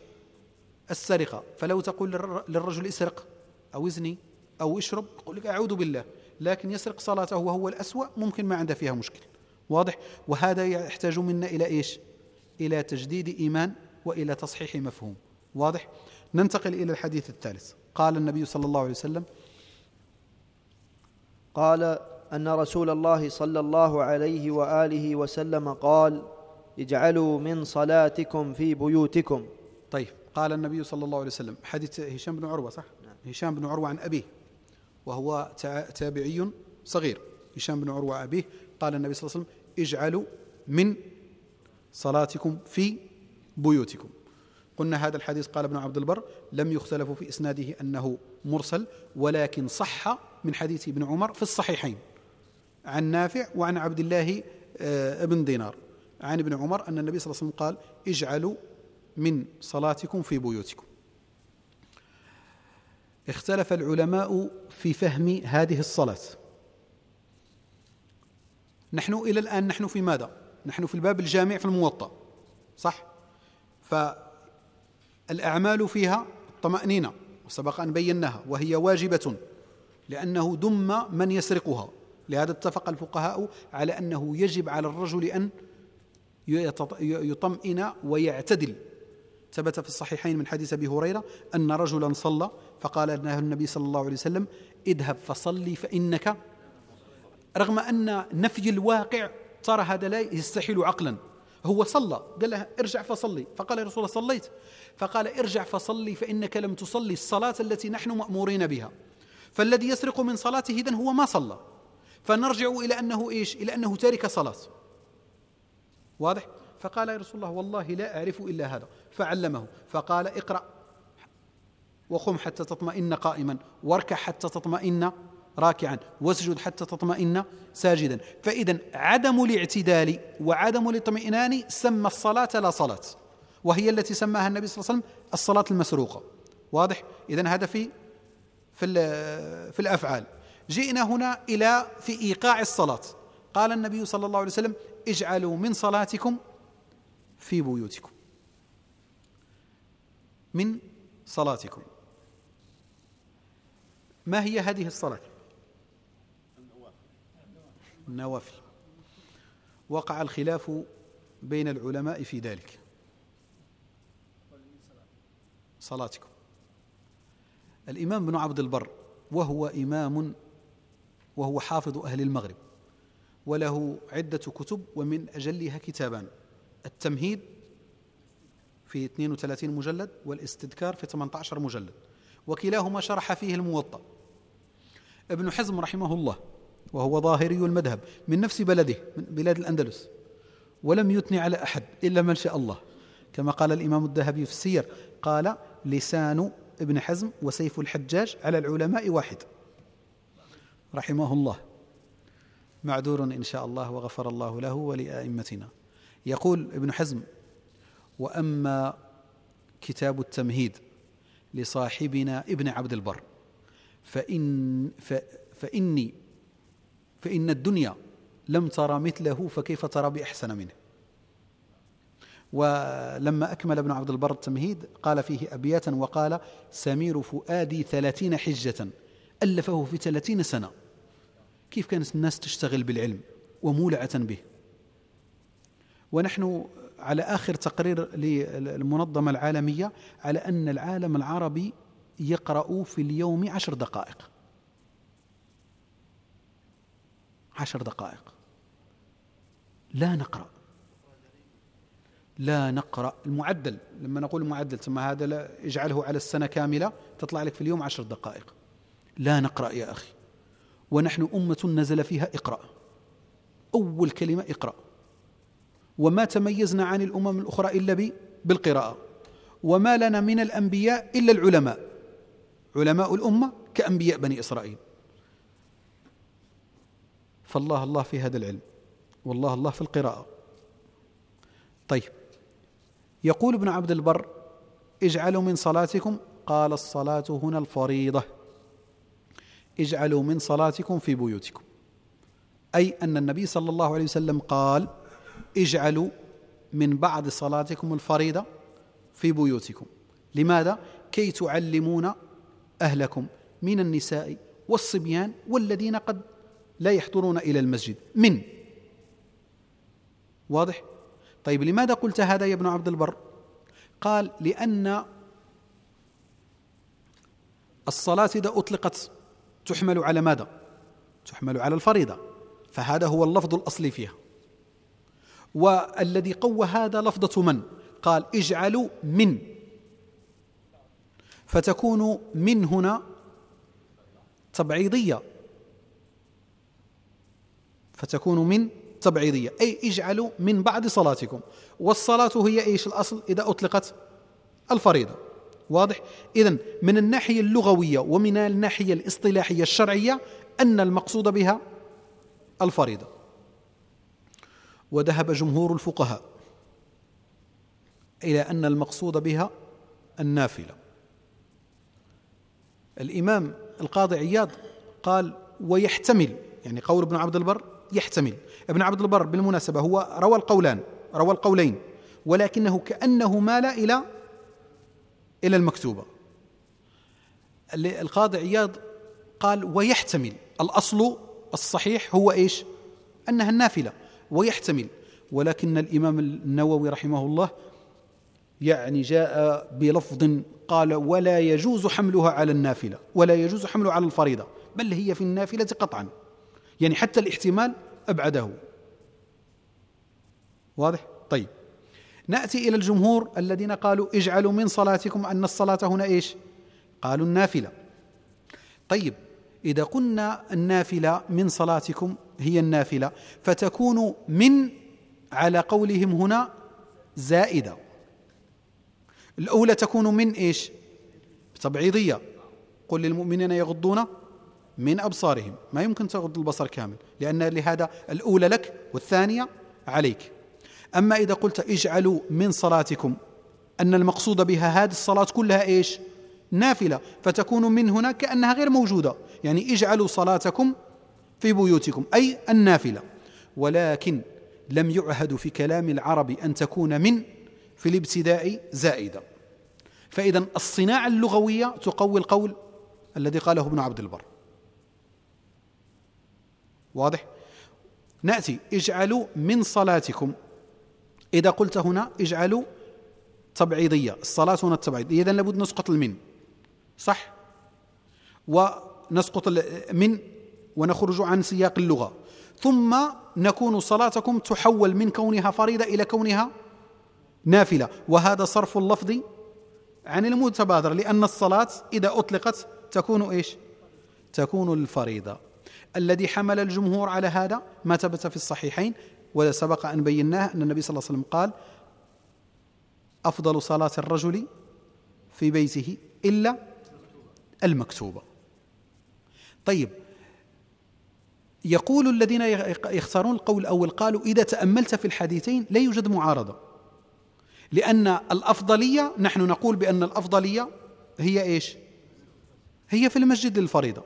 السرقة فلو تقول للرجل اسرق أو ازني أو اشرب يقول لك أعوذ بالله لكن يسرق صلاته وهو الأسوأ ممكن ما عنده فيها مشكل واضح وهذا يحتاج منا إلى إيش إلى تجديد إيمان وإلى تصحيح مفهوم واضح ننتقل إلى الحديث الثالث قال النبي صلى الله عليه وسلم قال ان رسول الله صلى الله عليه واله وسلم قال اجعلوا من صلاتكم في بيوتكم طيب قال النبي صلى الله عليه وسلم حديث هشام بن عروه صح نعم. هشام بن عروه عن ابيه وهو تابعي صغير هشام بن عروه ابيه قال النبي صلى الله عليه وسلم اجعلوا من صلاتكم في بيوتكم قلنا هذا الحديث قال ابن عبد البر لم يختلف في اسناده انه مرسل ولكن صح من حديث ابن عمر في الصحيحين عن نافع وعن عبد الله آه، بن دينار عن ابن عمر أن النبي صلى الله عليه وسلم قال اجعلوا من صلاتكم في بيوتكم اختلف العلماء في فهم هذه الصلاة نحن إلى الآن نحن في ماذا؟ نحن في الباب الجامع في الموطأ صح؟ فالأعمال فيها الطمأنينة وسبق أن بيناها وهي واجبة لأنه ذم من يسرقها لهذا اتفق الفقهاء على أنه يجب على الرجل أن يطمئن ويعتدل ثبت في الصحيحين من حديث أبي هريرة أن رجلا صلى فقال له النبي صلى الله عليه وسلم اذهب فصلي فإنك رغم أن نفي الواقع ترى هذا لا يستحيل عقلا هو صلى قال له ارجع فصلي فقال يا رسول الله صليت فقال ارجع فصلي فإنك لم تصلي الصلاة التي نحن مأمورين بها فالذي يسرق من صلاته إذن هو ما صلى فنرجع إلى أنه إيش إلى أنه ترك صلاة واضح فقال يا رسول الله والله لا أعرف إلا هذا فعلمه فقال اقرأ وقم حتى تطمئن قائما واركع حتى تطمئن راكعا واسجد حتى تطمئن ساجدا فإذا عدم الاعتدال وعدم الاطمئنان سمى الصلاة لا صلاة وهي التي سماها النبي صلى الله عليه وسلم الصلاة المسروقة واضح إذا هذا في في في الافعال جئنا هنا الى في ايقاع الصلاه قال النبي صلى الله عليه وسلم اجعلوا من صلاتكم في بيوتكم من صلاتكم ما هي هذه الصلاه النوافل وقع الخلاف بين العلماء في ذلك صلاتكم الإمام بن عبد البر وهو إمام وهو حافظ أهل المغرب وله عدة كتب ومن أجلها كتابان التمهيد في 32 مجلد والاستذكار في 18 مجلد وكلاهما شرح فيه الموطأ ابن حزم رحمه الله وهو ظاهري المذهب من نفس بلده من بلاد الأندلس ولم يثني على أحد إلا من شاء الله كما قال الإمام الذهبي في السير قال لسان ابن حزم وسيف الحجاج على العلماء واحد رحمه الله معذور إن شاء الله وغفر الله له ولأئمتنا يقول ابن حزم وأما كتاب التمهيد لصاحبنا ابن عبد البر فإن ف فإني فإن الدنيا لم ترى مثله فكيف ترى بأحسن منه ولما أكمل ابن عبد البر التمهيد قال فيه أبياتا وقال سمير فؤادي ثلاثين حجة ألفه في ثلاثين سنة كيف كانت الناس تشتغل بالعلم ومولعة به ونحن على آخر تقرير للمنظمة العالمية على أن العالم العربي يقرأ في اليوم عشر دقائق عشر دقائق لا نقرأ لا نقرأ المعدل لما نقول المعدل ثم هذا لا اجعله على السنة كاملة تطلع لك في اليوم عشر دقائق لا نقرأ يا أخي ونحن أمة نزل فيها اقرأ أول كلمة اقرأ وما تميزنا عن الأمم الأخرى إلا بالقراءة وما لنا من الأنبياء إلا العلماء علماء الأمة كأنبياء بني إسرائيل فالله الله في هذا العلم والله الله في القراءة طيب يقول ابن عبد البر اجعلوا من صلاتكم قال الصلاة هنا الفريضة اجعلوا من صلاتكم في بيوتكم أي أن النبي صلى الله عليه وسلم قال اجعلوا من بعض صلاتكم الفريضة في بيوتكم لماذا؟ كي تعلمون أهلكم من النساء والصبيان والذين قد لا يحضرون إلى المسجد من واضح؟ طيب لماذا قلت هذا يا ابن عبد البر قال لأن الصلاة إذا أطلقت تحمل على ماذا تحمل على الفريضة فهذا هو اللفظ الأصلي فيها والذي قوى هذا لفظة من قال اجعلوا من فتكون من هنا تبعيضية فتكون من التبعيضية أي اجعلوا من بعد صلاتكم والصلاة هي إيش الأصل إذا أطلقت الفريضة واضح إذا من الناحية اللغوية ومن الناحية الاصطلاحية الشرعية أن المقصود بها الفريضة وذهب جمهور الفقهاء إلى أن المقصود بها النافلة الإمام القاضي عياض قال ويحتمل يعني قول ابن عبد البر يحتمل ابن عبد البر بالمناسبة هو روى القولان روى القولين ولكنه كأنه مال إلى إلى المكتوبة القاضي عياض قال ويحتمل الأصل الصحيح هو إيش أنها النافلة ويحتمل ولكن الإمام النووي رحمه الله يعني جاء بلفظ قال ولا يجوز حملها على النافلة ولا يجوز حملها على الفريضة بل هي في النافلة قطعا يعني حتى الاحتمال أبعده واضح؟ طيب نأتي إلى الجمهور الذين قالوا اجعلوا من صلاتكم أن الصلاة هنا إيش؟ قالوا النافلة طيب إذا قلنا النافلة من صلاتكم هي النافلة فتكون من على قولهم هنا زائدة الأولى تكون من إيش؟ تبعيضية قل للمؤمنين يغضون من أبصارهم ما يمكن تغض البصر كامل لأن لهذا الأولى لك والثانية عليك أما إذا قلت اجعلوا من صلاتكم أن المقصود بها هذه الصلاة كلها إيش نافلة فتكون من هنا كأنها غير موجودة يعني اجعلوا صلاتكم في بيوتكم أي النافلة ولكن لم يعهد في كلام العرب أن تكون من في الابتداء زائدة فإذا الصناعة اللغوية تقوي القول الذي قاله ابن عبد البر واضح نأتي اجعلوا من صلاتكم إذا قلت هنا اجعلوا تبعيضية الصلاة هنا التبعيضيه إذا لابد نسقط المن صح ونسقط من ونخرج عن سياق اللغة ثم نكون صلاتكم تحول من كونها فريضة إلى كونها نافلة وهذا صرف اللفظ عن المتبادر لأن الصلاة إذا أطلقت تكون إيش تكون الفريضة الذي حمل الجمهور على هذا ما ثبت في الصحيحين وسبق أن بيناه أن النبي صلى الله عليه وسلم قال أفضل صلاة الرجل في بيته إلا المكتوبة طيب يقول الذين يختارون القول الأول قالوا إذا تأملت في الحديثين لا يوجد معارضة لأن الأفضلية نحن نقول بأن الأفضلية هي إيش هي في المسجد للفريضة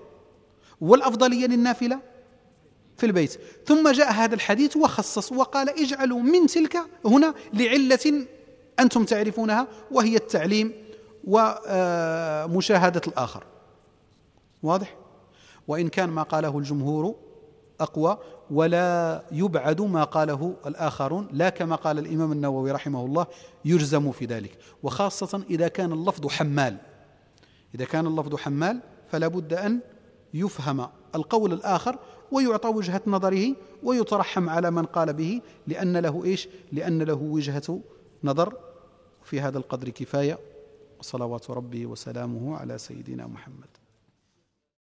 والأفضلية للنافلة في البيت ثم جاء هذا الحديث وخصص وقال اجعلوا من تلك هنا لعلة أنتم تعرفونها وهي التعليم ومشاهدة الآخر واضح؟ وإن كان ما قاله الجمهور أقوى ولا يبعد ما قاله الآخرون لا كما قال الإمام النووي رحمه الله يجزم في ذلك وخاصة إذا كان اللفظ حمال إذا كان اللفظ حمال فلا بد أن يفهم القول الآخر ويعطى وجهة نظره ويترحم على من قال به لأن له إيش لأن له وجهة نظر في هذا القدر كفاية وصلوات ربي وسلامه على سيدنا محمد